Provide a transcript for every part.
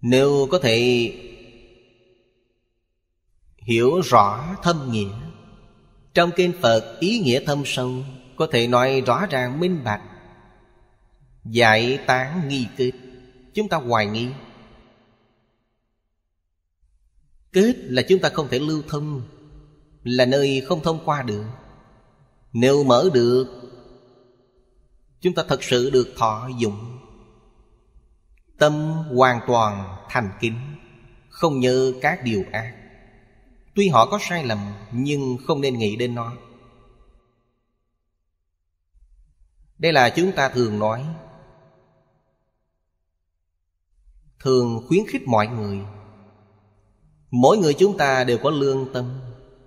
nếu có thể hiểu rõ thâm nghĩa trong kinh phật ý nghĩa thâm sâu có thể nói rõ ràng minh bạch giải tán nghi kết chúng ta hoài nghi kết là chúng ta không thể lưu thông là nơi không thông qua được nếu mở được chúng ta thật sự được thọ dụng Tâm hoàn toàn thành kính Không nhớ các điều ác Tuy họ có sai lầm Nhưng không nên nghĩ đến nó Đây là chúng ta thường nói Thường khuyến khích mọi người Mỗi người chúng ta đều có lương tâm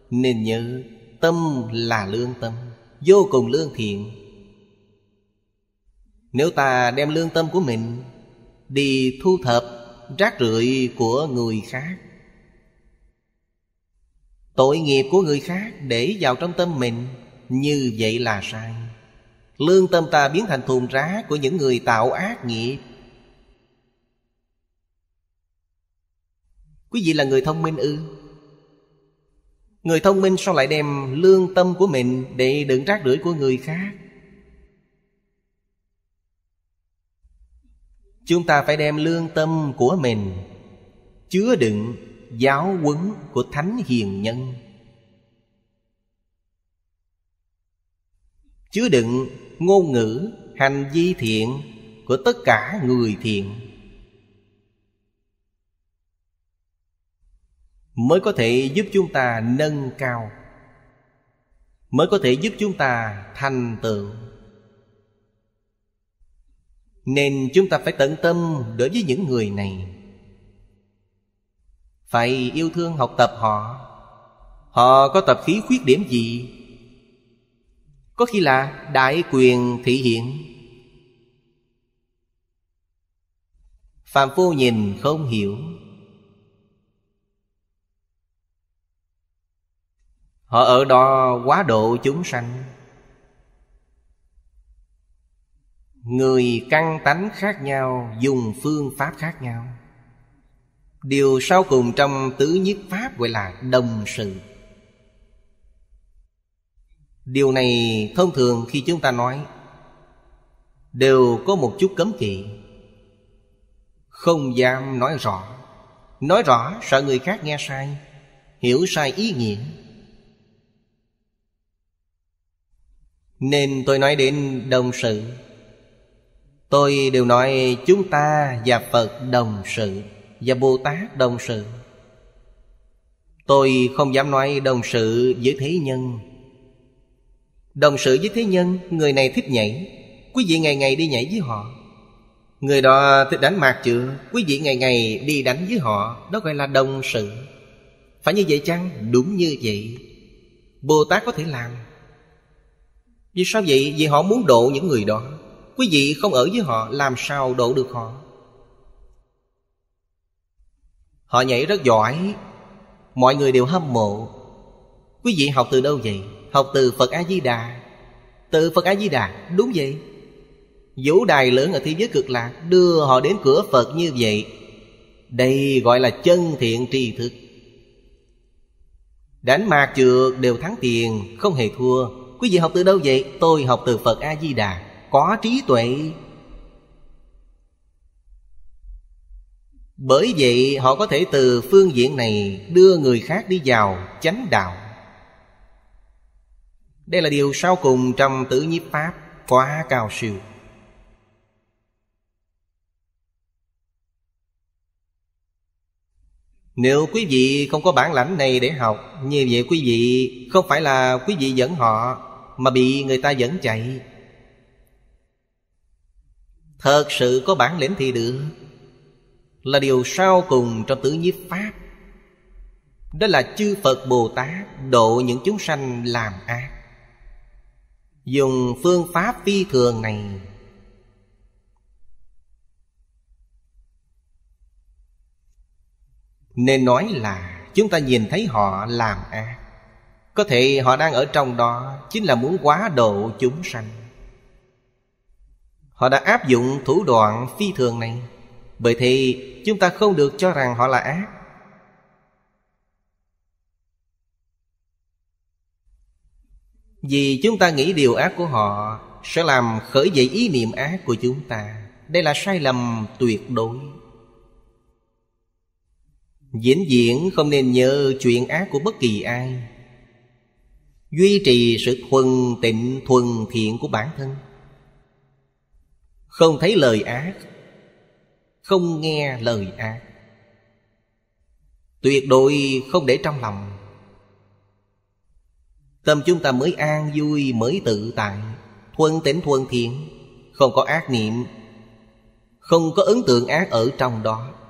Nên nhớ tâm là lương tâm Vô cùng lương thiện Nếu ta đem lương tâm của mình đi thu thập rác rưởi của người khác tội nghiệp của người khác để vào trong tâm mình như vậy là sai lương tâm ta biến thành thùng rác của những người tạo ác nghiệp quý vị là người thông minh ư người thông minh sao lại đem lương tâm của mình để đựng rác rưởi của người khác chúng ta phải đem lương tâm của mình chứa đựng giáo huấn của thánh hiền nhân chứa đựng ngôn ngữ hành vi thiện của tất cả người thiện mới có thể giúp chúng ta nâng cao mới có thể giúp chúng ta thành tựu nên chúng ta phải tận tâm đối với những người này Phải yêu thương học tập họ Họ có tập khí khuyết điểm gì? Có khi là đại quyền thị hiện Phạm phu nhìn không hiểu Họ ở đó quá độ chúng sanh người căn tánh khác nhau dùng phương pháp khác nhau điều sau cùng trong tứ nhiếp pháp gọi là đồng sự điều này thông thường khi chúng ta nói đều có một chút cấm kỵ không dám nói rõ nói rõ sợ người khác nghe sai hiểu sai ý nghĩa nên tôi nói đến đồng sự Tôi đều nói chúng ta và Phật đồng sự Và Bồ Tát đồng sự Tôi không dám nói đồng sự với thế nhân Đồng sự với thế nhân Người này thích nhảy Quý vị ngày ngày đi nhảy với họ Người đó thích đánh mạc chưa Quý vị ngày ngày đi đánh với họ Đó gọi là đồng sự Phải như vậy chăng? Đúng như vậy Bồ Tát có thể làm Vì sao vậy? Vì họ muốn độ những người đó Quý vị không ở với họ làm sao độ được họ Họ nhảy rất giỏi Mọi người đều hâm mộ Quý vị học từ đâu vậy? Học từ Phật A-di-đà Từ Phật A-di-đà, đúng vậy Vũ đài lớn ở thế giới cực lạc Đưa họ đến cửa Phật như vậy Đây gọi là chân thiện tri thức Đánh mạc trượt đều thắng tiền Không hề thua Quý vị học từ đâu vậy? Tôi học từ Phật A-di-đà có trí tuệ bởi vậy họ có thể từ phương diện này đưa người khác đi vào chánh đạo đây là điều sau cùng trong tử nhiếp pháp quá cao siêu Nếu quý vị không có bản lãnh này để học Như vậy quý vị không phải là quý vị dẫn họ Mà bị người ta dẫn chạy Thật sự có bản lĩnh thì được Là điều sau cùng trong tứ nhiếp Pháp Đó là chư Phật Bồ Tát độ những chúng sanh làm ác Dùng phương pháp phi thường này Nên nói là chúng ta nhìn thấy họ làm ác Có thể họ đang ở trong đó Chính là muốn quá độ chúng sanh Họ đã áp dụng thủ đoạn phi thường này Bởi thì chúng ta không được cho rằng họ là ác Vì chúng ta nghĩ điều ác của họ Sẽ làm khởi dậy ý niệm ác của chúng ta Đây là sai lầm tuyệt đối Diễn diễn không nên nhớ chuyện ác của bất kỳ ai Duy trì sự thuần tịnh thuần thiện của bản thân không thấy lời ác Không nghe lời ác Tuyệt đối không để trong lòng Tâm chúng ta mới an vui mới tự tại Thuần tỉnh thuần thiện Không có ác niệm Không có ấn tượng ác ở trong đó